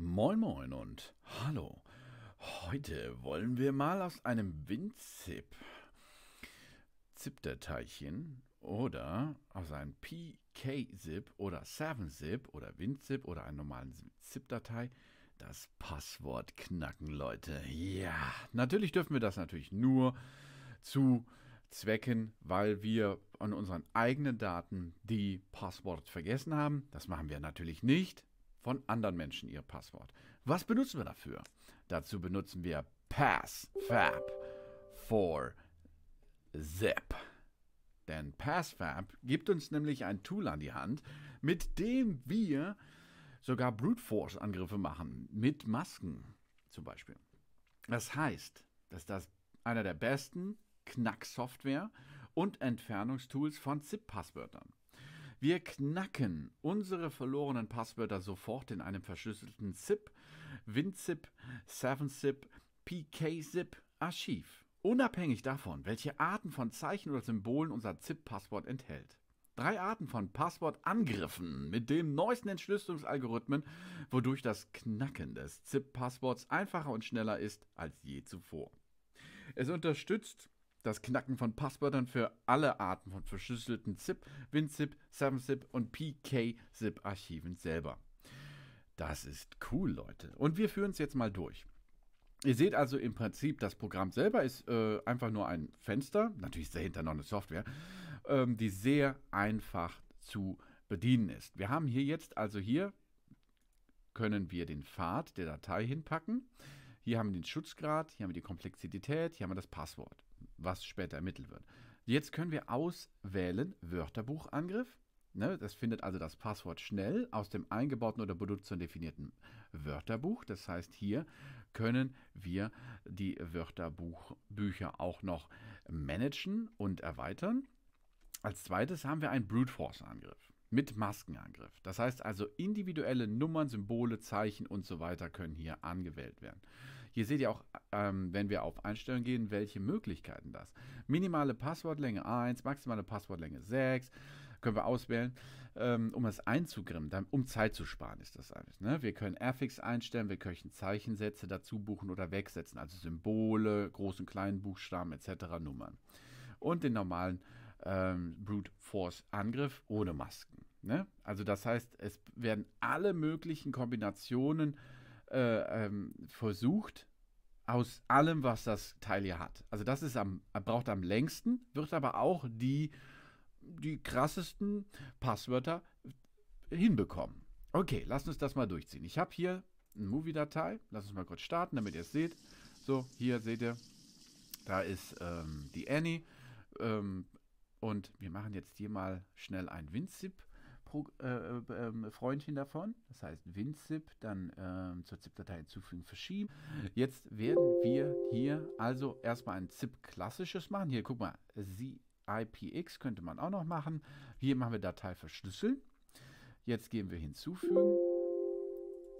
Moin Moin und Hallo. Heute wollen wir mal aus einem Winzip Zip-Dateien oder aus einem PK-Zip oder 7-Zip oder WinZip oder einem normalen ZIP-Datei das Passwort knacken, Leute. Ja, natürlich dürfen wir das natürlich nur zu Zwecken, weil wir an unseren eigenen Daten die Passwort vergessen haben. Das machen wir natürlich nicht von anderen Menschen ihr Passwort. Was benutzen wir dafür? Dazu benutzen wir PassFab for Zip. Denn PassFab gibt uns nämlich ein Tool an die Hand, mit dem wir sogar Brute Force Angriffe machen, mit Masken zum Beispiel. Das heißt, dass das einer der besten Knack-Software und Entfernungstools von ZIP-Passwörtern. Wir knacken unsere verlorenen Passwörter sofort in einem verschlüsselten ZIP, WinZIP, 7-ZIP, PKZIP Archiv. Unabhängig davon, welche Arten von Zeichen oder Symbolen unser ZIP-Passwort enthält. Drei Arten von Passwortangriffen mit den neuesten Entschlüsselungsalgorithmen, wodurch das Knacken des ZIP-Passworts einfacher und schneller ist als je zuvor. Es unterstützt das Knacken von Passwörtern für alle Arten von verschlüsselten ZIP, WinZip, 7-Zip und pkzip archiven selber. Das ist cool, Leute. Und wir führen es jetzt mal durch. Ihr seht also im Prinzip, das Programm selber ist äh, einfach nur ein Fenster, natürlich ist dahinter noch eine Software, ähm, die sehr einfach zu bedienen ist. Wir haben hier jetzt also hier können wir den Pfad der Datei hinpacken. Hier haben wir den Schutzgrad, hier haben wir die Komplexität, hier haben wir das Passwort was später ermittelt wird. Jetzt können wir auswählen Wörterbuchangriff. Ne, das findet also das Passwort schnell aus dem eingebauten oder benutzerdefinierten Wörterbuch. Das heißt, hier können wir die Wörterbuchbücher auch noch managen und erweitern. Als zweites haben wir einen Brute Force Angriff mit Maskenangriff. Das heißt also individuelle Nummern, Symbole, Zeichen und so weiter können hier angewählt werden. Hier seht ihr auch, ähm, wenn wir auf Einstellungen gehen, welche Möglichkeiten das. Minimale Passwortlänge 1, maximale Passwortlänge 6, können wir auswählen, ähm, um es einzugrimmen, dann, um Zeit zu sparen ist das alles. Ne? Wir können Affix einstellen, wir können Zeichensätze dazu buchen oder wegsetzen, also Symbole, großen, kleinen Buchstaben etc., Nummern. Und den normalen ähm, Brute Force Angriff ohne Masken. Ne? Also das heißt, es werden alle möglichen Kombinationen äh, ähm, versucht, aus allem, was das Teil hier hat. Also das ist am, braucht am längsten, wird aber auch die, die krassesten Passwörter hinbekommen. Okay, lasst uns das mal durchziehen. Ich habe hier eine Movie-Datei. Lass uns mal kurz starten, damit ihr es seht. So, hier seht ihr, da ist ähm, die Annie. Ähm, und wir machen jetzt hier mal schnell ein WinZip Pro, äh, äh, ähm, Freundchen davon. Das heißt WinZip dann äh, zur ZIP-Datei hinzufügen, verschieben. Jetzt werden wir hier also erstmal ein ZIP-klassisches machen. Hier, guck mal, ZIPX könnte man auch noch machen. Hier machen wir Datei verschlüsseln. Jetzt gehen wir hinzufügen.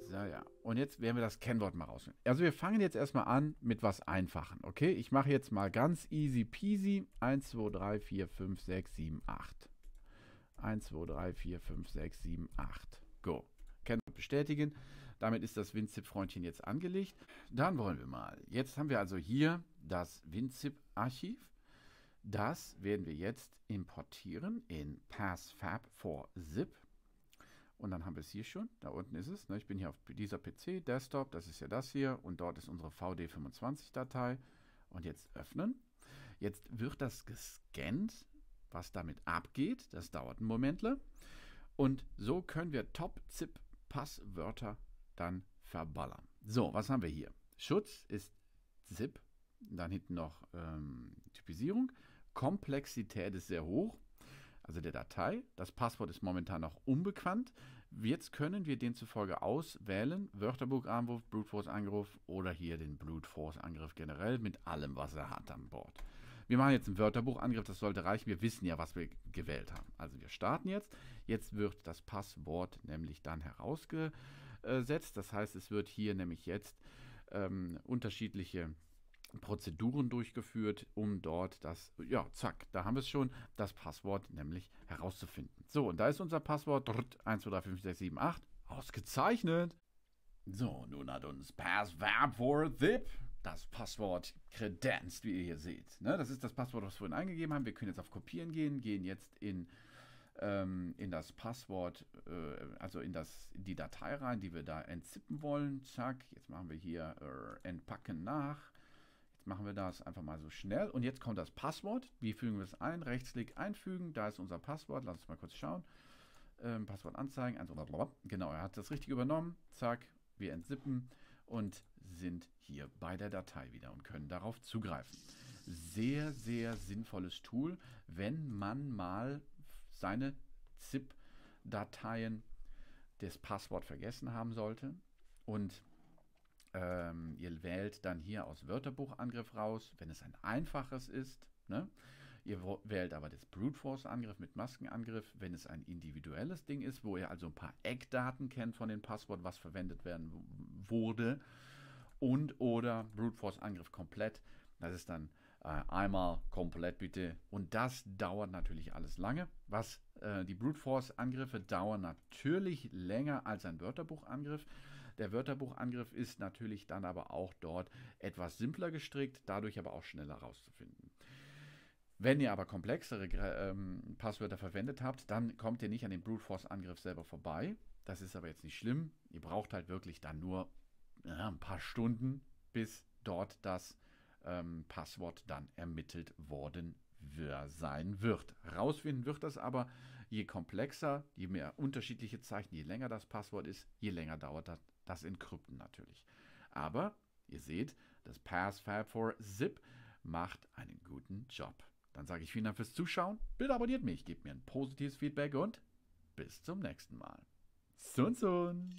So, ja. Und jetzt werden wir das Kennwort mal rausnehmen. Also wir fangen jetzt erstmal an mit was Einfachen, okay? Ich mache jetzt mal ganz easy peasy. 1, 2, 3, 4, 5, 6, 7, 8. 1, 2, 3, 4, 5, 6, 7, 8. Go. Kennen und bestätigen. Damit ist das WinZip-Freundchen jetzt angelegt. Dann wollen wir mal. Jetzt haben wir also hier das WinZip-Archiv. Das werden wir jetzt importieren in PassFab for Zip. Und dann haben wir es hier schon. Da unten ist es. Ne? Ich bin hier auf dieser PC, Desktop. Das ist ja das hier. Und dort ist unsere VD25-Datei. Und jetzt öffnen. Jetzt wird das gescannt was damit abgeht. Das dauert einen Momentle. Ne? Und so können wir Top-Zip-Passwörter dann verballern. So, was haben wir hier? Schutz ist ZIP, dann hinten noch ähm, Typisierung. Komplexität ist sehr hoch, also der Datei. Das Passwort ist momentan noch unbekannt. Jetzt können wir demzufolge auswählen, Wörterbuchangriff, Brute Force Angriff oder hier den Brute Force Angriff generell mit allem, was er hat an Bord. Wir machen jetzt einen Wörterbuchangriff, das sollte reichen. Wir wissen ja, was wir gewählt haben. Also wir starten jetzt. Jetzt wird das Passwort nämlich dann herausgesetzt. Das heißt, es wird hier nämlich jetzt ähm, unterschiedliche Prozeduren durchgeführt, um dort das, ja, zack, da haben wir es schon, das Passwort nämlich herauszufinden. So, und da ist unser Passwort 1, 2, Ausgezeichnet! So, nun hat uns Passwort for Zip das Passwort kredenzt, wie ihr hier seht. Ne? Das ist das Passwort, was wir vorhin eingegeben haben. Wir können jetzt auf Kopieren gehen, gehen jetzt in, ähm, in das Passwort, äh, also in das, in die Datei rein, die wir da entzippen wollen. Zack, jetzt machen wir hier äh, entpacken nach. Jetzt machen wir das einfach mal so schnell. Und jetzt kommt das Passwort. Wie fügen wir es ein? Rechtsklick einfügen. Da ist unser Passwort. Lass uns mal kurz schauen. Ähm, Passwort anzeigen. Also, genau, er hat das richtig übernommen. Zack, wir entzippen und sind hier bei der Datei wieder und können darauf zugreifen. Sehr, sehr sinnvolles Tool, wenn man mal seine ZIP-Dateien das Passwort vergessen haben sollte und ähm, ihr wählt dann hier aus Wörterbuchangriff raus, wenn es ein einfaches ist, ne? Ihr wählt aber das Brute Force Angriff mit Maskenangriff, wenn es ein individuelles Ding ist, wo ihr also ein paar Eckdaten kennt von dem Passwort, was verwendet werden wurde. Und oder Brute Force Angriff komplett. Das ist dann äh, einmal komplett bitte. Und das dauert natürlich alles lange. Was äh, die Brute Force Angriffe dauern natürlich länger als ein Wörterbuchangriff. Der Wörterbuchangriff ist natürlich dann aber auch dort etwas simpler gestrickt, dadurch aber auch schneller rauszufinden. Wenn ihr aber komplexere ähm, Passwörter verwendet habt, dann kommt ihr nicht an den Brute Force Angriff selber vorbei. Das ist aber jetzt nicht schlimm. Ihr braucht halt wirklich dann nur äh, ein paar Stunden, bis dort das ähm, Passwort dann ermittelt worden sein wird. Rausfinden wird das aber, je komplexer, je mehr unterschiedliche Zeichen, je länger das Passwort ist, je länger dauert das, das Encrypten natürlich. Aber ihr seht, das passfab 4 Zip macht einen guten Job. Dann sage ich vielen Dank fürs Zuschauen. Bitte abonniert mich, gebt mir ein positives Feedback und bis zum nächsten Mal. Sun Sun!